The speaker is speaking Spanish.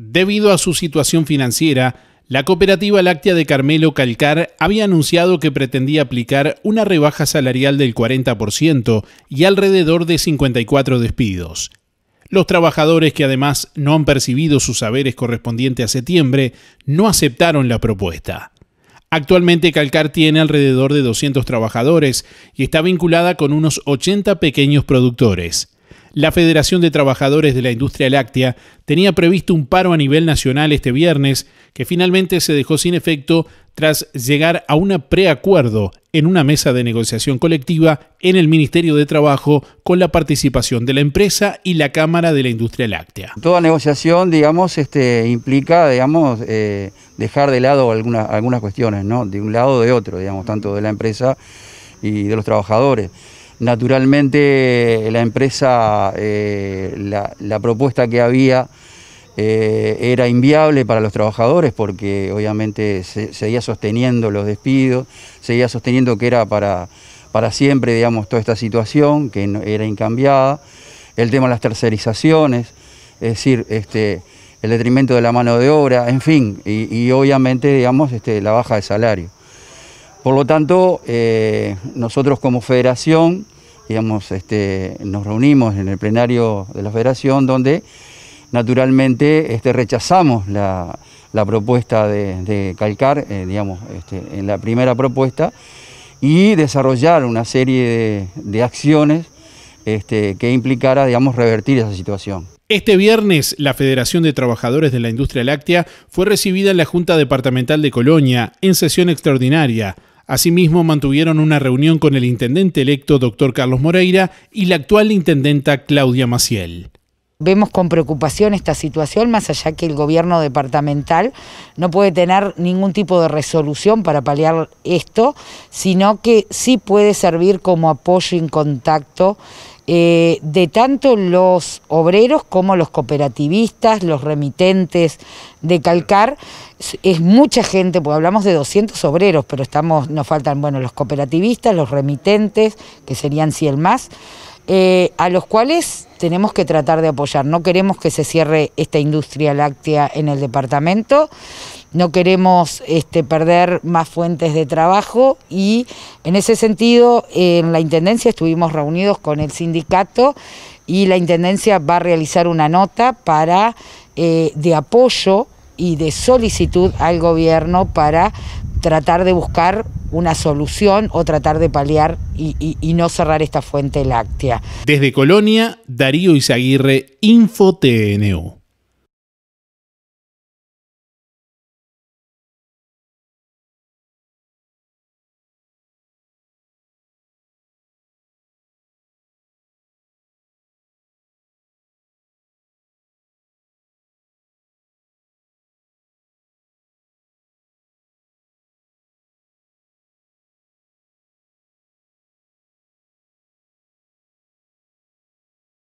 Debido a su situación financiera, la cooperativa láctea de Carmelo Calcar había anunciado que pretendía aplicar una rebaja salarial del 40% y alrededor de 54 despidos. Los trabajadores que además no han percibido sus saberes correspondientes a septiembre no aceptaron la propuesta. Actualmente Calcar tiene alrededor de 200 trabajadores y está vinculada con unos 80 pequeños productores. La Federación de Trabajadores de la Industria Láctea tenía previsto un paro a nivel nacional este viernes, que finalmente se dejó sin efecto tras llegar a un preacuerdo en una mesa de negociación colectiva en el Ministerio de Trabajo con la participación de la empresa y la Cámara de la Industria Láctea. Toda negociación, digamos, este, implica, digamos, eh, dejar de lado algunas, algunas cuestiones, ¿no? De un lado o de otro, digamos, tanto de la empresa y de los trabajadores. Naturalmente eh, la empresa, eh, la, propuesta que había eh, era inviable para los trabajadores porque obviamente seguía sosteniendo los despidos, seguía sosteniendo que era para, para siempre, digamos, toda esta situación que era incambiada, el tema de las tercerizaciones, es decir, este, el detrimento de la mano de obra, en fin, y, y obviamente, digamos, este, la baja de salario. Por lo tanto, eh, nosotros como federación, este, nos reunimos en el plenario de la federación donde naturalmente este, rechazamos la, propuesta de, calcar, eh, digamos, este, en la primera propuesta, y desarrollar una serie de, acciones que implicara, revertir esa situación. Este viernes, la Federación de Trabajadores de la Industria Láctea fue recibida en la Junta Departamental de Colonia, en sesión extraordinaria. Asimismo, mantuvieron una reunión con el intendente electo, doctor Carlos Moreira, y la actual intendenta Claudia Maciel. Vemos con preocupación esta situación, más allá que el gobierno departamental no puede tener ningún tipo de resolución para paliar esto, sino que sí puede servir como apoyo y contacto eh, de tanto los obreros como los cooperativistas, los remitentes de Calcar. Es mucha gente, porque hablamos de 200 obreros, pero estamos, nos faltan bueno, los cooperativistas, los remitentes, que serían 100 más. Eh, a los cuales tenemos que tratar de apoyar. No queremos que se cierre esta industria láctea en el departamento, no queremos este, perder más fuentes de trabajo y en ese sentido en la Intendencia estuvimos reunidos con el sindicato y la Intendencia va a realizar una nota para eh, de apoyo y de solicitud al gobierno para tratar de buscar una solución o tratar de paliar y, no cerrar esta fuente láctea. Desde Colonia, Darío Izaguirre, Info